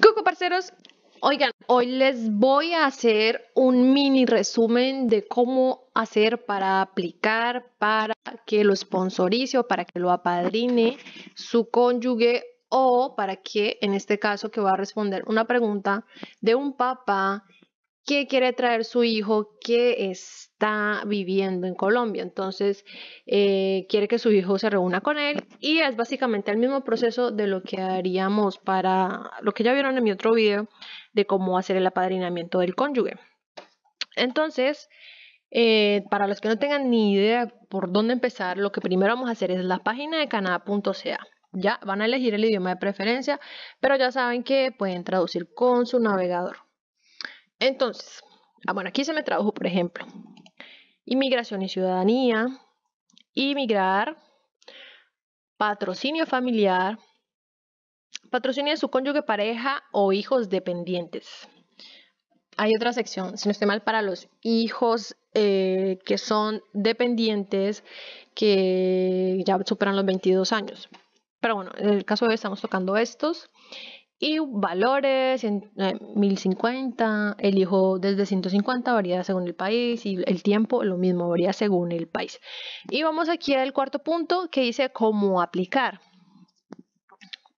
¡Coco, parceros, Oigan, hoy les voy a hacer un mini resumen de cómo hacer para aplicar, para que lo sponsorice o para que lo apadrine su cónyuge o para que, en este caso, que va a responder una pregunta de un papá que quiere traer su hijo que está viviendo en Colombia. Entonces, eh, quiere que su hijo se reúna con él y es básicamente el mismo proceso de lo que haríamos para lo que ya vieron en mi otro video de cómo hacer el apadrinamiento del cónyuge. Entonces, eh, para los que no tengan ni idea por dónde empezar, lo que primero vamos a hacer es la página de canadá.ca. Ya van a elegir el idioma de preferencia, pero ya saben que pueden traducir con su navegador. Entonces, ah, bueno, aquí se me tradujo, por ejemplo, inmigración y ciudadanía, inmigrar, patrocinio familiar, patrocinio de su cónyuge, pareja o hijos dependientes. Hay otra sección, si no estoy mal, para los hijos eh, que son dependientes que ya superan los 22 años. Pero bueno, en el caso de hoy estamos tocando estos. Y valores, en, 1050, eh, elijo desde 150, varía según el país, y el tiempo, lo mismo, varía según el país. Y vamos aquí al cuarto punto que dice cómo aplicar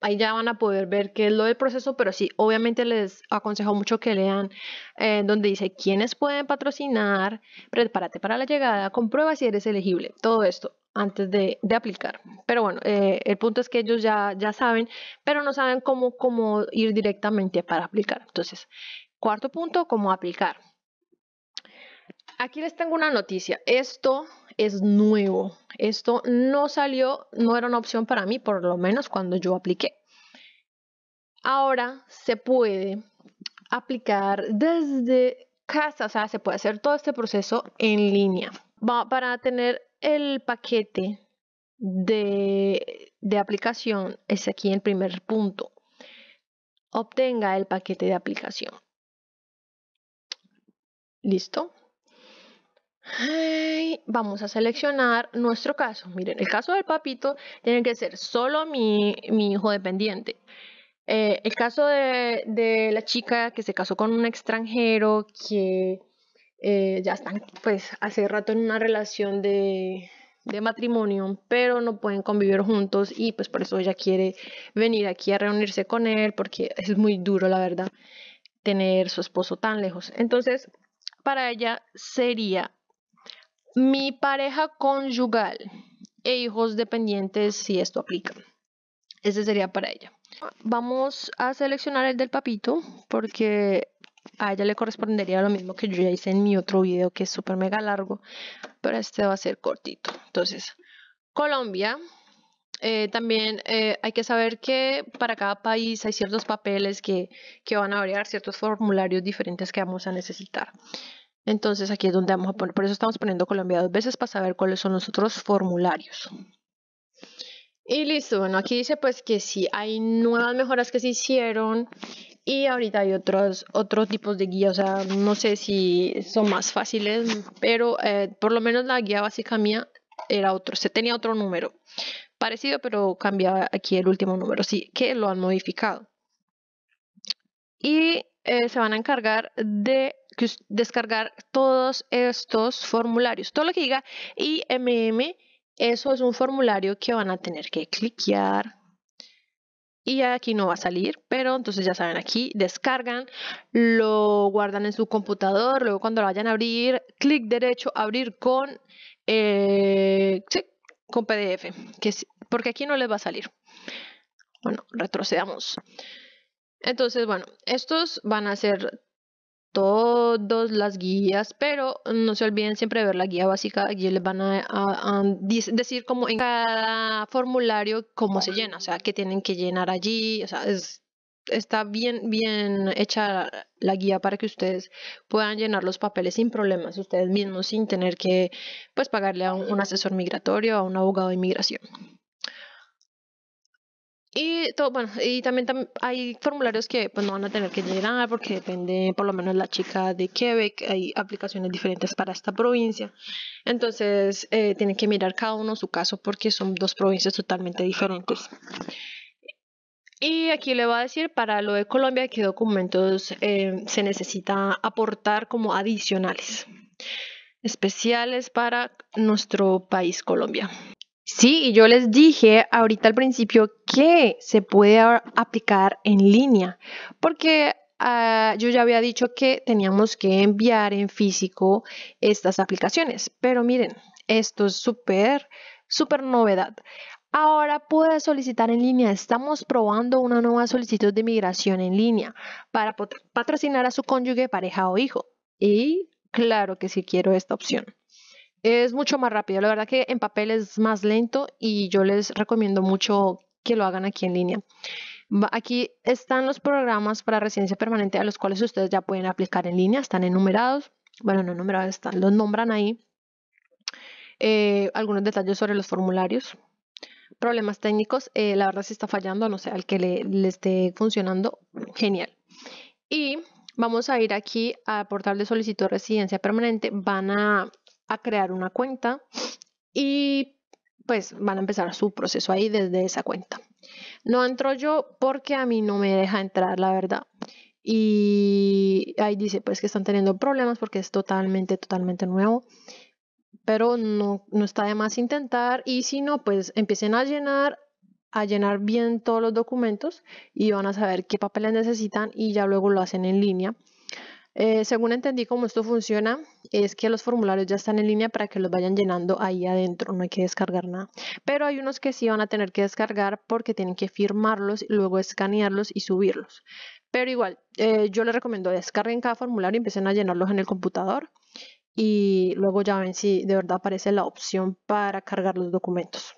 ahí ya van a poder ver qué es lo del proceso, pero sí, obviamente les aconsejo mucho que lean eh, donde dice quiénes pueden patrocinar, prepárate para la llegada, comprueba si eres elegible, todo esto antes de, aplicar. Pero bueno, eh, el punto es que ellos ya, ya saben, pero no saben cómo, cómo ir directamente para aplicar. Entonces, cuarto punto, cómo aplicar. Aquí les tengo una noticia. Esto es nuevo. Esto no salió, no era una opción para mí, por lo menos cuando yo apliqué. Ahora se puede aplicar desde casa, o sea, se puede hacer todo este proceso en línea. para tener el paquete de, de aplicación, es aquí el primer punto. Obtenga el paquete de aplicación. Listo. Vamos a seleccionar nuestro caso. Miren, el caso del papito tiene que ser solo mi, hijo dependiente. Eh, el caso de, la chica que se casó con un extranjero que eh, ya están pues hace rato en una relación de, de matrimonio, pero no pueden convivir juntos y pues por eso ella quiere venir aquí a reunirse con él porque es muy duro la verdad tener su esposo tan lejos. Entonces, para ella sería mi pareja conyugal e hijos dependientes si esto aplica. Ese sería para ella. Vamos a seleccionar el del papito porque a ella le correspondería lo mismo que yo ya hice en mi otro video que es súper mega largo, pero este va a ser cortito. Entonces, Colombia. Eh, también eh, hay que saber que para cada país hay ciertos papeles que, que van a variar, ciertos formularios diferentes que vamos a necesitar. Entonces aquí es donde vamos a poner, por eso estamos poniendo Colombia dos veces para saber cuáles son los otros formularios. Y listo, bueno, aquí dice pues que sí, hay nuevas mejoras que se hicieron y ahorita hay otros, otros tipos de guías, o sea, no sé si son más fáciles, pero eh, por lo menos la guía básica mía era otro, se tenía otro número parecido, pero cambiaba aquí el último número, sí, que lo han modificado. Y eh, se van a encargar de descargar todos estos formularios. Todo lo que diga IMM, eso es un formulario que van a tener que cliquear. Y aquí no va a salir, pero entonces ya saben, aquí descargan, lo guardan en su computador, luego cuando lo vayan a abrir, clic derecho, abrir con, eh, con PDF, que porque aquí no les va a salir. Bueno, retrocedamos. Entonces, bueno, estos van a ser todas las guías, pero no se olviden siempre de ver la guía básica. Aquí les van a, decir como en cada formulario cómo se llena, o sea, qué tienen que llenar allí, o sea, está bien, bien hecha la guía para que ustedes puedan llenar los papeles sin problemas ustedes mismos, sin tener que pues pagarle a un, un asesor migratorio, a un abogado de inmigración. Y, todo, bueno, y también hay formularios que pues, no van a tener que llenar porque depende, por lo menos la chica de Quebec, hay aplicaciones diferentes para esta provincia. Entonces, eh, tienen que mirar cada uno su caso porque son dos provincias totalmente diferentes. Y aquí le va a decir para lo de Colombia qué documentos eh, se necesita aportar como adicionales, especiales para nuestro país Colombia. Sí, y yo les dije ahorita al principio que se puede aplicar en línea, porque ah, yo ya había dicho que teníamos que enviar en físico estas aplicaciones, pero miren, esto es súper, súper novedad. Ahora puede solicitar en línea. Estamos probando una nueva solicitud de migración en línea para patrocinar a su cónyuge, pareja o hijo. Y claro que sí quiero esta opción. Es mucho más rápido. La verdad que en papel es más lento y yo les recomiendo mucho que lo hagan aquí en línea. Aquí están los programas para residencia permanente a los cuales ustedes ya pueden aplicar en línea. Están enumerados. Bueno, no enumerados, están, los nombran ahí. Eh, algunos detalles sobre los formularios. Problemas técnicos. Eh, la verdad si está fallando, no sé, al que le, esté funcionando, genial. Y vamos a ir aquí al portal de solicitud de residencia permanente, van a a crear una cuenta y pues van a empezar su proceso ahí desde esa cuenta. No entro yo porque a mí no me deja entrar, la verdad. Y ahí dice pues que están teniendo problemas porque es totalmente, totalmente nuevo. Pero no, no está de más intentar y si no, pues empiecen a llenar a llenar bien todos los documentos y van a saber qué papeles necesitan y ya luego lo hacen en línea eh, según entendí cómo esto funciona, es que los formularios ya están en línea para que los vayan llenando ahí adentro, no hay que descargar nada. Pero hay unos que sí van a tener que descargar porque tienen que firmarlos, luego escanearlos y subirlos. Pero igual, eh, yo les recomiendo descarguen cada formulario y empiecen a llenarlos en el computador y luego ya ven si de verdad aparece la opción para cargar los documentos.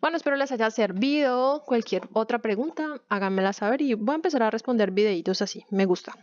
Bueno, espero les haya servido. Cualquier otra pregunta, háganmela saber y voy a empezar a responder videitos así. Me gusta.